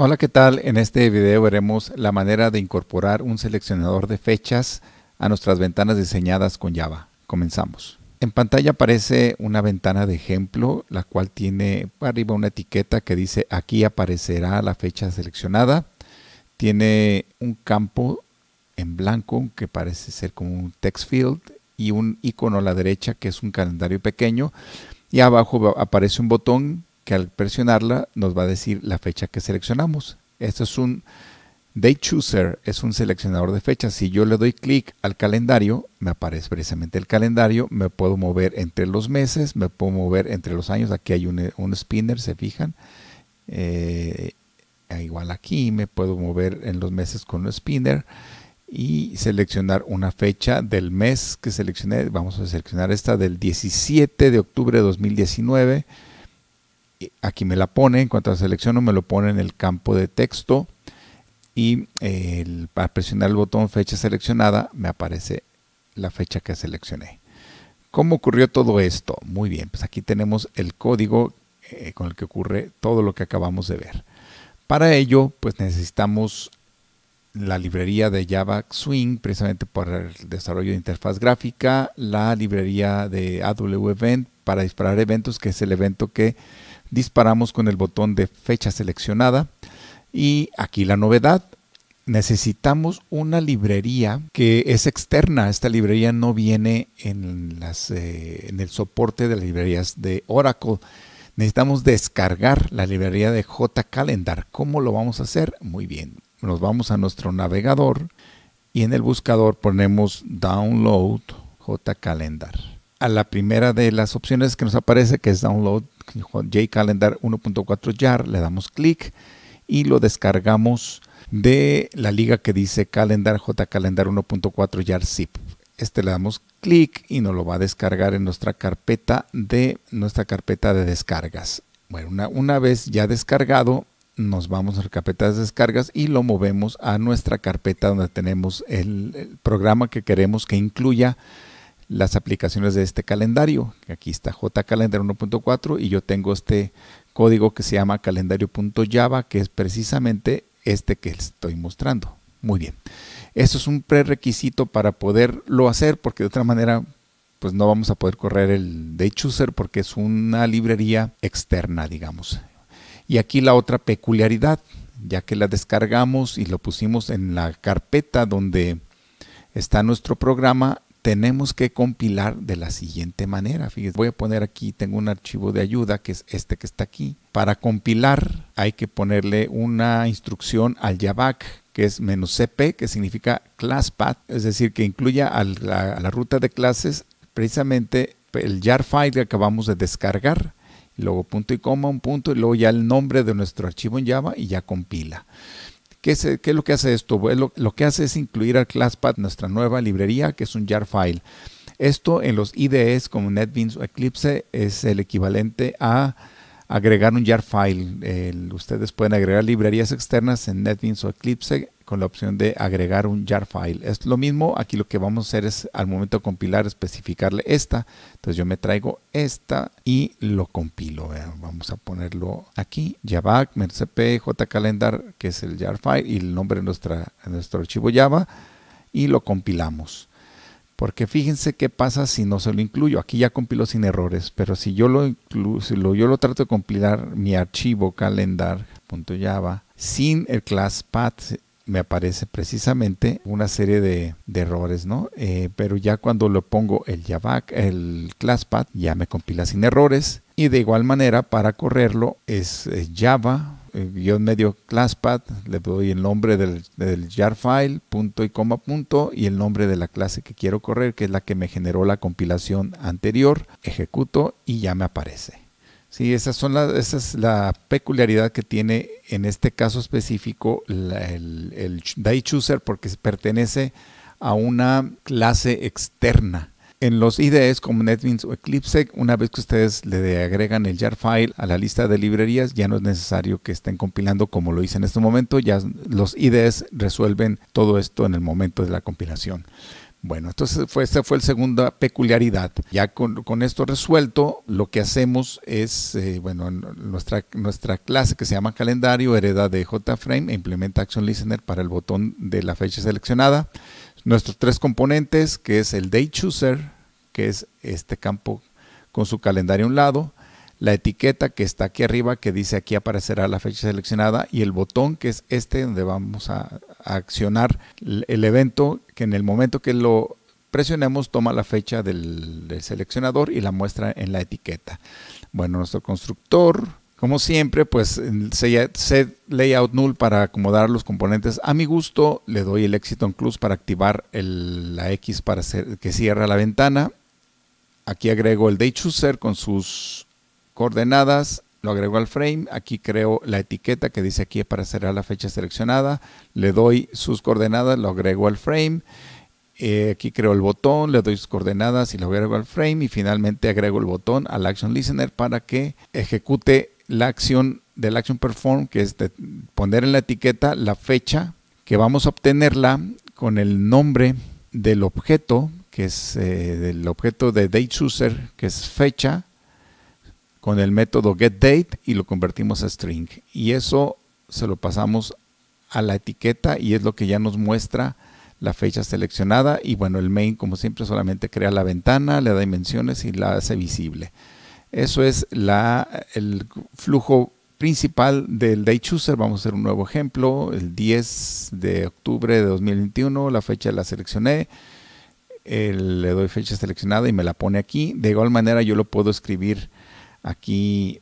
Hola, ¿qué tal? En este video veremos la manera de incorporar un seleccionador de fechas a nuestras ventanas diseñadas con Java. Comenzamos. En pantalla aparece una ventana de ejemplo, la cual tiene arriba una etiqueta que dice aquí aparecerá la fecha seleccionada. Tiene un campo en blanco que parece ser como un text field y un icono a la derecha que es un calendario pequeño. Y abajo aparece un botón que al presionarla nos va a decir la fecha que seleccionamos. Esto es un Date Chooser, es un seleccionador de fechas. Si yo le doy clic al calendario, me aparece precisamente el calendario. Me puedo mover entre los meses, me puedo mover entre los años. Aquí hay un, spinner, se fijan. Eh, e igual aquí me puedo mover en los meses con un spinner y seleccionar una fecha del mes que seleccioné. Vamos a seleccionar esta del 17 de octubre de 2019 aquí me la pone, en cuanto la selecciono me lo pone en el campo de texto y para presionar el botón fecha seleccionada me aparece la fecha que seleccioné. ¿Cómo ocurrió todo esto? Muy bien, pues aquí tenemos el código eh, con el que ocurre todo lo que acabamos de ver. Para ello, pues necesitamos la librería de Java Swing, precisamente para el desarrollo de interfaz gráfica, la librería de AW Event para disparar eventos, que es el evento que disparamos con el botón de fecha seleccionada y aquí la novedad. Necesitamos una librería que es externa. Esta librería no viene en, las, eh, en el soporte de las librerías de Oracle. Necesitamos descargar la librería de JCalendar. ¿Cómo lo vamos a hacer? Muy bien. Nos vamos a nuestro navegador y en el buscador ponemos download jcalendar. A la primera de las opciones que nos aparece, que es download, jCalendar 1.4 jar, le damos clic y lo descargamos de la liga que dice Calendar jCalendar 1.4 YAR zip. Este le damos clic y nos lo va a descargar en nuestra carpeta de nuestra carpeta de descargas. Bueno, una, vez ya descargado, nos vamos a la carpeta de descargas y lo movemos a nuestra carpeta donde tenemos el programa que queremos que incluya las aplicaciones de este calendario. Aquí está jcalendar 1.4 y yo tengo este código que se llama calendario.java, que es precisamente este que estoy mostrando. Muy bien. eso es un prerequisito para poderlo hacer, porque de otra manera pues no vamos a poder correr el chooser porque es una librería externa, digamos. Y aquí la otra peculiaridad, ya que la descargamos y lo pusimos en la carpeta donde está nuestro programa, tenemos que compilar de la siguiente manera. Fíjense, voy a poner aquí, tengo un archivo de ayuda que es este que está aquí. Para compilar hay que ponerle una instrucción al Java que es menos "-cp", que significa classpad, es decir, que incluya la, a la ruta de clases precisamente el jar file que acabamos de descargar luego punto y coma, un punto, y luego ya el nombre de nuestro archivo en Java y ya compila. ¿Qué es, lo que hace esto? lo, que hace es incluir al ClassPad, nuestra nueva librería, que es un jar file. Esto en los IDEs como NetBeans o Eclipse es el equivalente a agregar un jar file. ustedes pueden agregar librerías externas en NetBeans o Eclipse con la opción de agregar un jar file. Es lo mismo, aquí lo que vamos a hacer es al momento de compilar especificarle esta. Entonces yo me traigo esta y lo compilo. vamos a ponerlo aquí, javac, mercp, jcalendar, que es el jar file y el nombre de, nuestra, nuestro archivo java y lo compilamos. Porque fíjense qué pasa si no se lo incluyo. Aquí ya compilo sin errores, pero si yo lo, yo lo trato de compilar mi archivo calendar.java sin el class path me aparece precisamente una serie de, errores, ¿no? Eh, pero ya cuando lo pongo el Java, el ClassPad, ya me compila sin errores. Y de igual manera, para correrlo es Java, en eh, medio ClassPad, le doy el nombre del, del jar file, punto y coma punto, y el nombre de la clase que quiero correr, que es la que me generó la compilación anterior, ejecuto y ya me aparece. Sí, esas son las, esa es la peculiaridad que tiene en este caso específico el, el chooser porque pertenece a una clase externa. En los IDEs como NetBeans o Eclipse, una vez que ustedes le agregan el jar file a la lista de librerías, ya no es necesario que estén compilando como lo hice en este momento, ya los IDEs resuelven todo esto en el momento de la compilación. Bueno, entonces fue, esta fue la segunda peculiaridad. Ya con, esto resuelto, lo que hacemos es, eh, bueno, nuestra, nuestra clase que se llama calendario, hereda de JFrame e implementa Action Listener para el botón de la fecha seleccionada. Nuestros tres componentes, que es el Day Chooser, que es este campo con su calendario a un lado, la etiqueta que está aquí arriba que dice aquí aparecerá la fecha seleccionada y el botón que es este donde vamos a, accionar el, evento que en el momento que lo presionemos toma la fecha del, seleccionador y la muestra en la etiqueta. Bueno, nuestro constructor, como siempre, pues set layout null para acomodar los componentes a mi gusto. Le doy el éxito on close para activar la X para que cierra la ventana. Aquí agrego el day chooser con sus coordenadas, lo agrego al frame, aquí creo la etiqueta que dice aquí para cerrar la fecha seleccionada, le doy sus coordenadas, lo agrego al frame, eh, aquí creo el botón, le doy sus coordenadas y lo agrego al frame y finalmente agrego el botón al Action Listener para que ejecute la acción del Action Perform, que es poner en la etiqueta la fecha que vamos a obtenerla con el nombre del objeto, que es eh, el objeto de user que es fecha, con el método getDate y lo convertimos a string. Y eso se lo pasamos a la etiqueta y es lo que ya nos muestra la fecha seleccionada y bueno el main como siempre solamente crea la ventana le da dimensiones y la hace visible eso es la, el flujo principal del date chooser vamos a hacer un nuevo ejemplo el 10 de octubre de 2021 la fecha la seleccioné le doy fecha seleccionada y me la pone aquí de igual manera yo lo puedo escribir aquí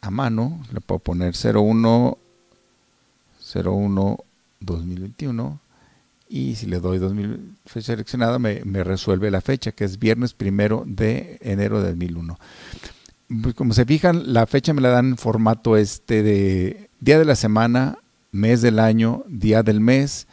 a mano, le puedo poner 01 01 2021 y si le doy 2000 fecha seleccionada me, me, resuelve la fecha que es viernes primero de enero de 2001 pues, como se fijan la fecha me la dan en formato este de día de la semana mes del año día del mes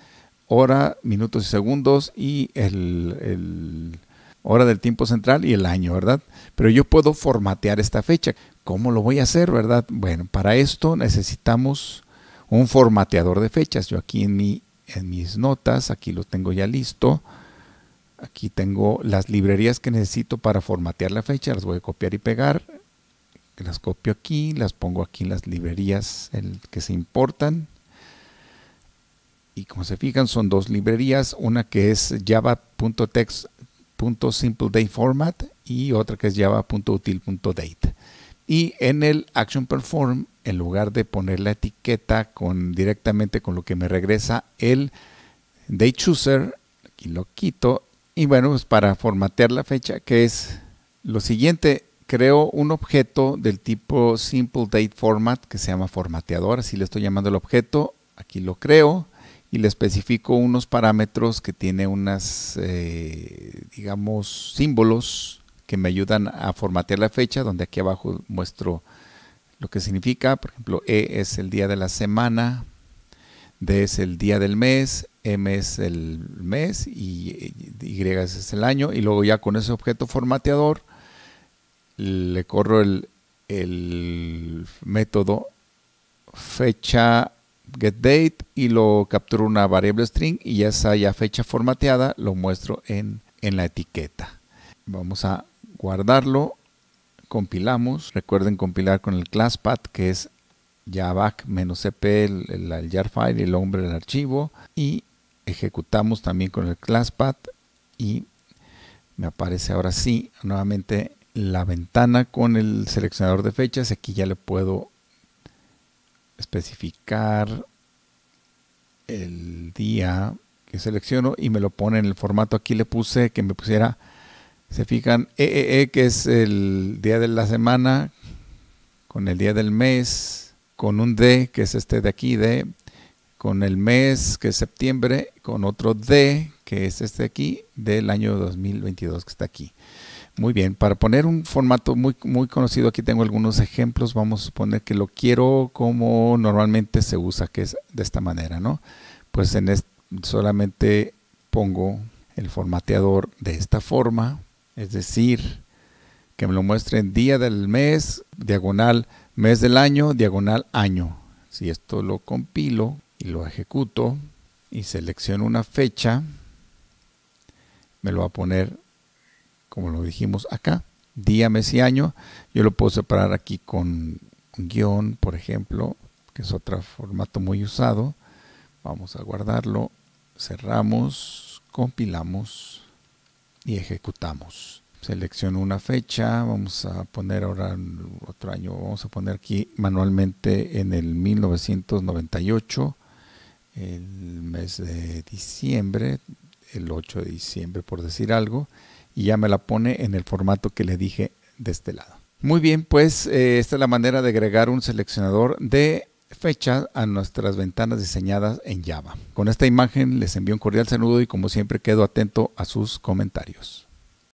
hora minutos y segundos y el hora del tiempo central y el año, ¿verdad? Pero yo puedo formatear esta fecha. ¿Cómo lo voy a hacer, verdad? Bueno, para esto necesitamos un formateador de fechas. Yo aquí en, mi, en mis notas, aquí lo tengo ya listo. Aquí tengo las librerías que necesito para formatear la fecha. Las voy a copiar y pegar. Las copio aquí, las pongo aquí en las librerías el que se importan. Y como se fijan, son dos librerías. Una que es java.text .simpleDateFormat y otra que es java.util.date. Y en el action perform, en lugar de poner la etiqueta con, directamente con lo que me regresa el date chooser, aquí lo quito. Y bueno, pues para formatear la fecha, que es lo siguiente, creo un objeto del tipo simple date format que se llama formateador, así le estoy llamando el objeto. Aquí lo creo y le especifico unos parámetros que tiene unas, eh, digamos, símbolos que me ayudan a formatear la fecha, donde aquí abajo muestro lo que significa, por ejemplo, E es el día de la semana, D es el día del mes, M es el mes y Y es el año, y luego ya con ese objeto formateador le corro el, el método fecha getDate y lo capturo una variable string y ya esa ya fecha formateada, lo muestro en, en la etiqueta. Vamos a guardarlo, compilamos. Recuerden compilar con el classpath que es javac-cp, el, jar file, el nombre del archivo. Y ejecutamos también con el classpath y me aparece ahora sí nuevamente la ventana con el seleccionador de fechas. Aquí ya le puedo especificar el día que selecciono y me lo pone en el formato. Aquí le puse que me pusiera, se fijan, EEE, e e, que es el día de la semana, con el día del mes, con un D, que es este de aquí, D, con el mes, que es septiembre, con otro D, que es este de aquí, del año 2022, que está aquí. Muy bien, para poner un formato muy, muy conocido, aquí tengo algunos ejemplos. Vamos a suponer que lo quiero como normalmente se usa, que es de esta manera, ¿no? Pues en solamente pongo el formateador de esta forma, es decir, que me lo muestre en día del mes, diagonal mes del año, diagonal año. Si esto lo compilo y lo ejecuto y selecciono una fecha, me lo va a poner como lo dijimos acá, día, mes y año. Yo lo puedo separar aquí con guión, por ejemplo, que es otro formato muy usado. Vamos a guardarlo, cerramos, compilamos y ejecutamos. Selecciono una fecha, vamos a poner ahora otro año, vamos a poner aquí manualmente en el 1998, el mes de diciembre, el 8 de diciembre por decir algo, y ya me la pone en el formato que le dije de este lado. Muy bien, pues eh, esta es la manera de agregar un seleccionador de fecha a nuestras ventanas diseñadas en Java. Con esta imagen les envío un cordial saludo y como siempre quedo atento a sus comentarios.